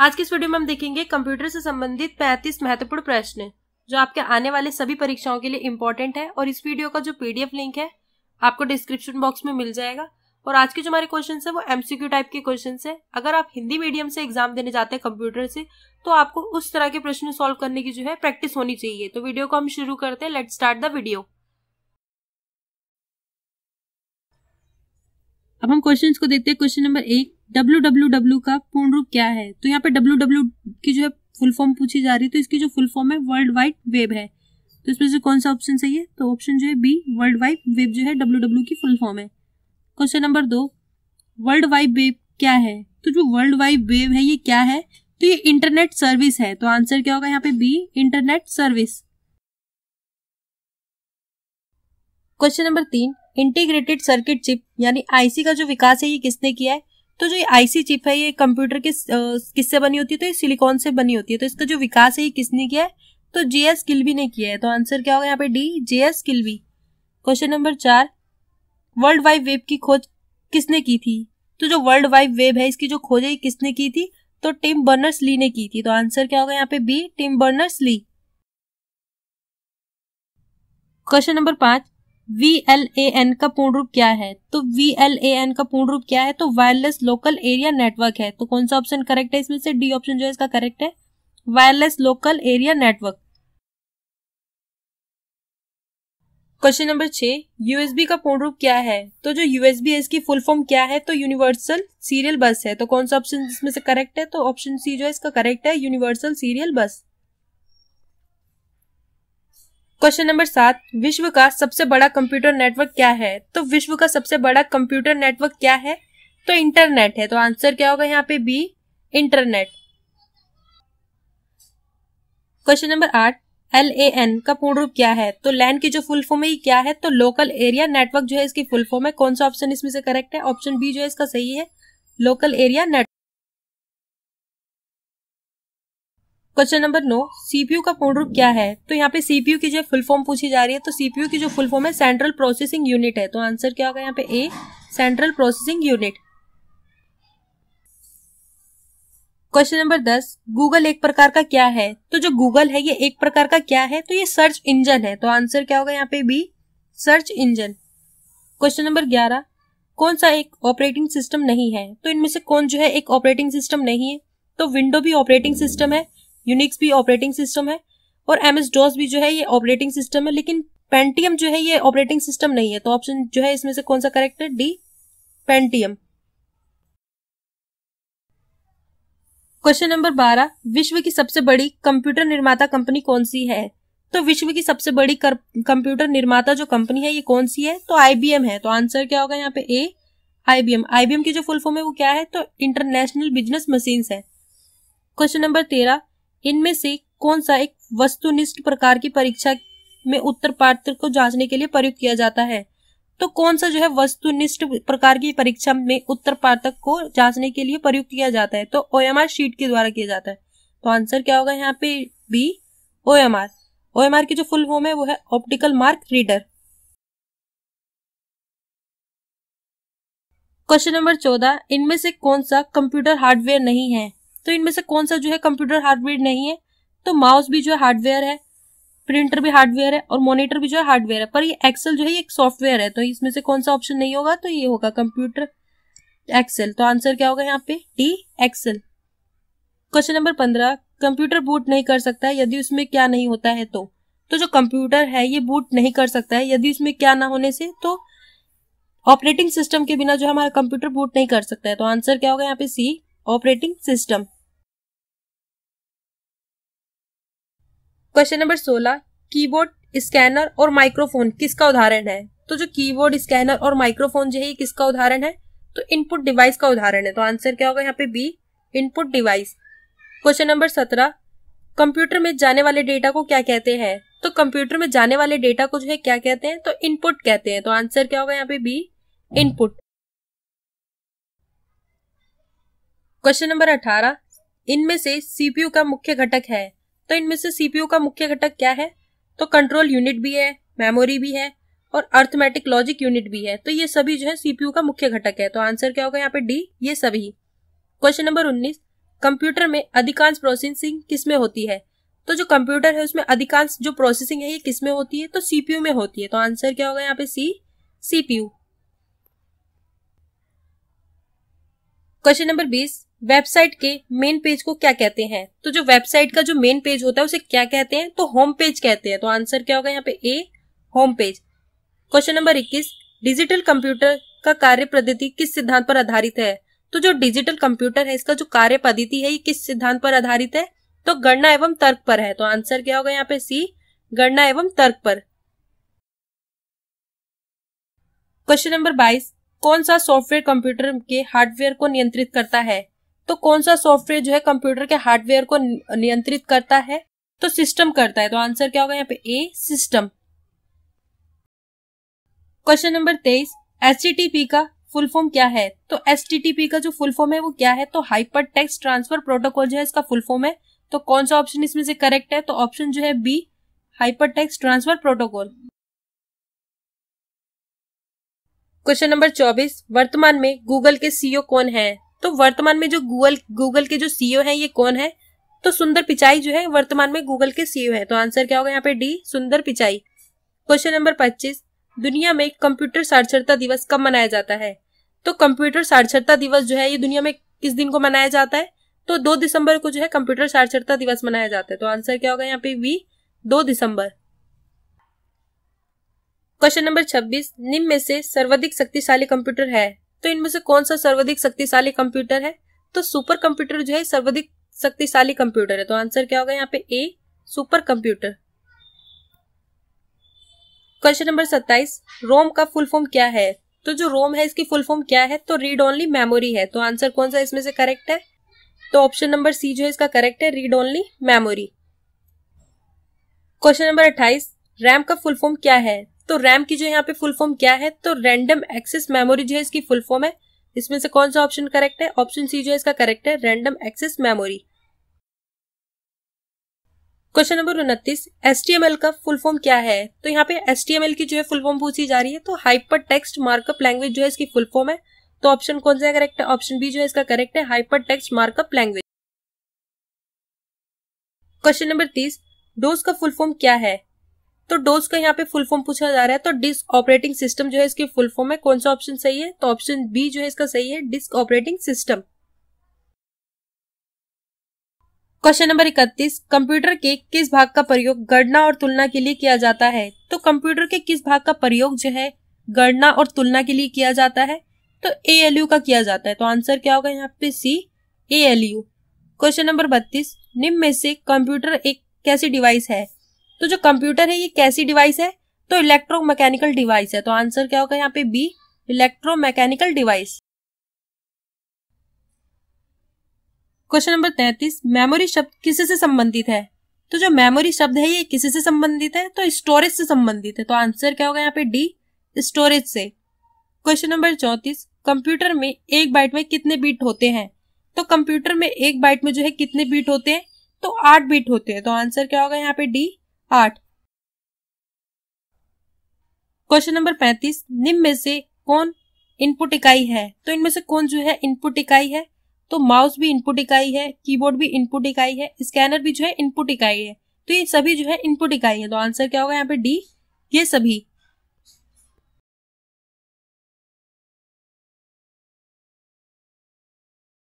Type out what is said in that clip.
आज के इस वीडियो में हम देखेंगे कंप्यूटर से संबंधित 35 महत्वपूर्ण प्रश्न जो आपके आने वाले सभी परीक्षाओं के लिए इम्पोर्टेंट है और इस वीडियो का जो पीडीएफ लिंक है आपको डिस्क्रिप्शन बॉक्स में मिल जाएगा और आज के जो हमारे क्वेश्चन है वो एमसीक्यू टाइप के क्वेश्चन है अगर आप हिंदी मीडियम से एग्जाम देने जाते हैं कंप्यूटर से तो आपको उस तरह के प्रश्न सोल्व करने की जो है प्रैक्टिस होनी चाहिए तो वीडियो को हम शुरू करते हैं लेट स्टार्ट द वीडियो अब हम क्वेश्चन को देखते हैं क्वेश्चन नंबर एक डब्ल्यू डब्ल्यू डब्ल्यू का पूर्ण रूप क्या है तो यहाँ पे डब्ल्यू डब्ल्यू की जो है फुल फॉर्म पूछी जा रही है तो इसकी जो फुल फॉर्म है वर्ल्ड वाइड वेब है तो इसमें से कौन सा ऑप्शन सही है तो ऑप्शन जो है बी वर्ल्ड वाइड वेब जो है डब्ल्यू डब्ल्यू की फुल फॉर्म है क्वेश्चन नंबर दो वर्ल्ड वाइड वेब क्या है तो जो वर्ल्ड वाइड वेब है ये क्या है तो ये इंटरनेट सर्विस है तो आंसर क्या होगा यहाँ पे B internet service question number तीन इंटीग्रेटेड सर्किट चिप यानी आईसी का जो विकास है ये किसने किया है तो जो ये आईसी चिप है ये कंप्यूटर के किससे बनी होती है तो ये सिलिकॉन से बनी होती है तो इसका जो विकास है ये किसने किया है तो जेएस किल्बी ने किया है तो आंसर क्या होगा यहाँ पे D J S Kilby question number चार वर्ल्ड वाइड वेब की खोज किसने की थी तो जो वर्ल्ड वाइड वेब है इसकी जो खोज है किसने की थी तो टिम बर्नर्स ली ने की थी तो आंसर क्या होगा यहाँ पे B Tim Berners Lee question number पांच वी एल ए एन का पूर्ण रूप क्या है तो वी एल ए एन का पूर्ण रूप क्या है तो वायरलेस लोकल एरिया नेटवर्क है तो कौन सा ऑप्शन करेक्ट है इसमें से डी ऑप्शन जो है इसका करेक्ट है wireless local area network question number छह यूएसबी का पूर्ण रूप क्या है तो जो यूएसबी है इसकी फुल फॉर्म क्या है तो यूनिवर्सल सीरियल बस है तो कौन सा ऑप्शन इसमें से करेक्ट है तो ऑप्शन सी जो है इसका करेक्ट है universal serial bus question number सात विश्व का सबसे बड़ा कंप्यूटर नेटवर्क क्या है तो विश्व का सबसे बड़ा कंप्यूटर नेटवर्क क्या है तो इंटरनेट है तो आंसर क्या होगा यहाँ पे बी इंटरनेट क्वेश्चन नंबर आठ एल ए एन का पूर्ण रूप क्या है तो लैन की जो फुल फॉर्म है ये क्या है तो लोकल एरिया नेटवर्क जो है इसकी फुल फॉर्म है कौन सा ऑप्शन इसमें से करेक्ट है ऑप्शन बी जो है इसका सही है local area network question number नो सीपीयू का पूर्ण रूप क्या है तो यहाँ पे सीपीयू की जो फुल फॉर्म पूछी जा रही है तो सीपीयू की जो फुल फॉर्म है सेंट्रल प्रोसेसिंग यूनिट है तो आंसर क्या होगा यहाँ पे A central processing unit question number दस गूगल एक प्रकार का क्या है तो जो गूगल है ये एक प्रकार का क्या है तो ये सर्च इंजन है तो आंसर क्या होगा यहाँ पे B search engine question number ग्यारह कौन सा एक ऑपरेटिंग सिस्टम नहीं है तो इनमें से कौन जो है एक ऑपरेटिंग सिस्टम नहीं है तो विंडो भी ऑपरेटिंग सिस्टम है यूनिक्स भी ऑपरेटिंग सिस्टम है और एम एस डॉस भी जो है ये ऑपरेटिंग सिस्टम है लेकिन पेंटियम जो है ये ऑपरेटिंग सिस्टम नहीं है तो ऑप्शन जो है इसमें से कौन सा करेक्ट है डी पेंटियम क्वेश्चन नंबर बारह विश्व की सबसे बड़ी कंप्यूटर निर्माता कंपनी कौन सी है तो विश्व की सबसे बड़ी कंप्यूटर निर्माता जो कंपनी है ये कौन सी है तो आईबीएम है तो आंसर क्या होगा यहाँ पे ए आईबीएम आईबीएम की जो फुल फॉर्म है वो क्या है तो इंटरनेशनल बिजनेस मशीन है क्वेश्चन नंबर तेरह इनमें से कौन सा एक वस्तुनिष्ठ प्रकार की परीक्षा में उत्तर पात्र को जांचने के लिए प्रयुक्त किया जाता है तो कौन सा जो है वस्तुनिष्ठ प्रकार की परीक्षा में उत्तर पात्र को जांचने के लिए प्रयुक्त किया जाता है तो ओ शीट के द्वारा किया जाता है तो आंसर क्या होगा यहाँ पे B O M R O M R की जो फुल फॉर्म है वो है optical mark reader question number चौदह इनमें से कौन सा कंप्यूटर हार्डवेयर नहीं है तो इनमें से कौन सा जो है कंप्यूटर हार्डवेयर नहीं है तो माउस भी जो है हार्डवेयर है प्रिंटर भी हार्डवेयर है और मॉनिटर भी जो है हार्डवेयर है पर ये एक्सेल जो है एक सॉफ्टवेयर है तो इसमें से कौन सा ऑप्शन नहीं होगा तो ये होगा कंप्यूटर एक्सेल तो आंसर क्या होगा यहाँ पे डी एक्सेल क्वेश्चन नंबर पंद्रह कंप्यूटर बूट नहीं कर सकता है यदि उसमें क्या नहीं होता है तो तो जो कंप्यूटर है ये बूट नहीं कर सकता है यदि उसमें क्या ना होने से तो ऑपरेटिंग सिस्टम के बिना जो हमारा कंप्यूटर बूट नहीं कर सकता है तो आंसर क्या होगा यहाँ पे C operating system question number सोलह कीबोर्ड स्कैनर और माइक्रोफोन किसका उदाहरण है तो जो कीबोर्ड स्कैनर और माइक्रोफोन जो है ये किसका उदाहरण है तो इनपुट डिवाइस का उदाहरण है तो आंसर क्या होगा यहाँ पे B input device question number सत्रह कंप्यूटर में जाने वाले डेटा को क्या कहते हैं तो कंप्यूटर में जाने वाले डेटा को जो है क्या कहते हैं तो इनपुट कहते हैं तो आंसर क्या होगा यहाँ पे बी इनपुट क्वेश्चन नंबर अठारह इनमें से सीपीयू का मुख्य घटक है तो इनमें से सीपीयू का मुख्य घटक क्या है तो कंट्रोल यूनिट भी है मेमोरी भी है और अर्थमेटिक लॉजिक यूनिट भी है तो ये सभी जो है सीपीयू का मुख्य घटक है तो आंसर क्या होगा यहाँ पे डी ये सभी क्वेश्चन नंबर उन्नीस कंप्यूटर में अधिकांश प्रोसेसिंग किसमें होती है तो जो कंप्यूटर है उसमें अधिकांश जो प्रोसेसिंग है ये किसमें होती है तो सीपीयू में होती है तो आंसर क्या होगा यहाँ पे सी सीपीयू क्वेश्चन नंबर बीस वेबसाइट के मेन पेज को क्या कहते हैं तो जो वेबसाइट का जो मेन पेज होता है उसे क्या कहते हैं तो होम पेज कहते हैं तो आंसर क्या होगा यहाँ पे A home page question number इक्कीस डिजिटल कंप्यूटर का कार्य पद्धति किस सिद्धांत पर आधारित है तो जो डिजिटल कंप्यूटर है इसका जो कार्य पद्धति है ये किस सिद्धांत पर आधारित है तो गणना एवं तर्क पर है तो आंसर क्या होगा यहाँ पे सी गणना एवं तर्क पर क्वेश्चन नंबर बाईस कौन सा सॉफ्टवेयर कंप्यूटर के हार्डवेयर को नियंत्रित करता है तो कौन सा सॉफ्टवेयर जो है कंप्यूटर के हार्डवेयर को नियंत्रित करता है तो सिस्टम करता है तो आंसर क्या होगा यहाँ पे ए सिस्टम क्वेश्चन नंबर तेईस एच का फुल फॉर्म क्या है तो एस का जो फुल फॉर्म है वो क्या है तो हाइपर टेक्स्ट ट्रांसफर प्रोटोकॉल जो है इसका फुल फॉर्म है तो कौन सा ऑप्शन इसमें से करेक्ट है तो ऑप्शन जो है B hyper text transfer protocol question number चौबीस वर्तमान में गूगल के सीईओ कौन है तो वर्तमान में जो गूगल गूगल के जो सीईओ e हैं ये कौन है तो सुंदर पिचाई जो है वर्तमान में गूगल के सीईओ e है तो आंसर क्या होगा यहाँ पे डी सुंदर पिचाई क्वेश्चन नंबर पच्चीस दुनिया में कंप्यूटर साक्षरता दिवस कब मनाया जाता है तो कंप्यूटर साक्षरता दिवस जो है ये दुनिया में किस दिन को मनाया जाता है तो दो दिसंबर को जो है कंप्यूटर साक्षरता दिवस मनाया जाता है तो आंसर क्या होगा यहाँ पे वी दो दिसंबर क्वेश्चन नंबर छब्बीस निम्न में से सर्वाधिक शक्तिशाली कंप्यूटर है तो इनमें से कौन सा सर्वाधिक शक्तिशाली कंप्यूटर है तो सुपर कंप्यूटर जो है सर्वाधिक शक्तिशाली कंप्यूटर है तो आंसर क्या होगा यहाँ पे A super computer question number सत्ताईस रोम का फुल फॉर्म क्या है तो जो रोम है इसकी फुल फॉर्म क्या है तो रीड ओनली मेमोरी है तो आंसर कौन सा इसमें से करेक्ट है तो ऑप्शन नंबर सी जो है इसका करेक्ट है read only memory question number अट्ठाईस रैम का फुल फॉर्म क्या है तो रैम की जो यहाँ पे फुल फॉर्म क्या है तो रैंडम एक्सेस मेमोरी जो है इसकी फुल फॉर्म है इसमें से कौन सा ऑप्शन करेक्ट है ऑप्शन सी जो है इसका करेक्ट है random access memory question number उनतीस एस का फुल फॉर्म क्या है तो यहाँ पे एस की जो है फुल फॉर्म पूछी जा रही है तो हाइपर टेक्स्ट मार्कअप लैंग्वेज जो है इसकी फुल फॉर्म है तो ऑप्शन कौन सा करेक्ट है ऑप्शन बी जो है इसका करेक्ट है hyper text markup language question number तीस डोज का फुल फॉर्म क्या है तो डोज का यहाँ पे फुल फॉर्म पूछा जा रहा है तो डिस्क ऑपरेटिंग सिस्टम जो है इसके फुल फॉर्म है कौन सा ऑप्शन सही है तो ऑप्शन बी जो है इसका सही है disk operating system question number इकतीस कंप्यूटर के किस भाग का प्रयोग गणना और तुलना के लिए किया जाता है तो कंप्यूटर के किस भाग का प्रयोग जो है गणना और तुलना के लिए किया जाता है तो ए एल यू का किया जाता है तो आंसर क्या होगा यहाँ पे C A L U question number बत्तीस निम्न में से कंप्यूटर एक कैसी डिवाइस है तो जो कंप्यूटर है ये कैसी डिवाइस है तो इलेक्ट्रो मैकेनिकल डिवाइस है तो आंसर क्या होगा यहाँ पे B electro mechanical device question number तैतीस मेमोरी शब्द किसी से संबंधित है तो जो मेमोरी शब्द है ये किसी से संबंधित है तो स्टोरेज से संबंधित है तो आंसर क्या होगा यहाँ पे डी स्टोरेज से क्वेश्चन नंबर चौतीस कंप्यूटर में एक बाइट में कितने बीट होते हैं तो कंप्यूटर में एक बाइट में जो है कितने बीट होते हैं तो आठ बीट होते हैं तो आंसर क्या होगा यहाँ पे डी आठ क्वेश्चन नंबर पैंतीस निम्न में से कौन इनपुट इकाई है तो इनमें से कौन जो है इनपुट इकाई है तो माउस भी इनपुट इकाई है कीबोर्ड भी इनपुट इकाई है स्कैनर भी जो है इनपुट इकाई है तो ये सभी जो है इनपुट इकाई है तो आंसर क्या होगा यहाँ पे डी ये सभी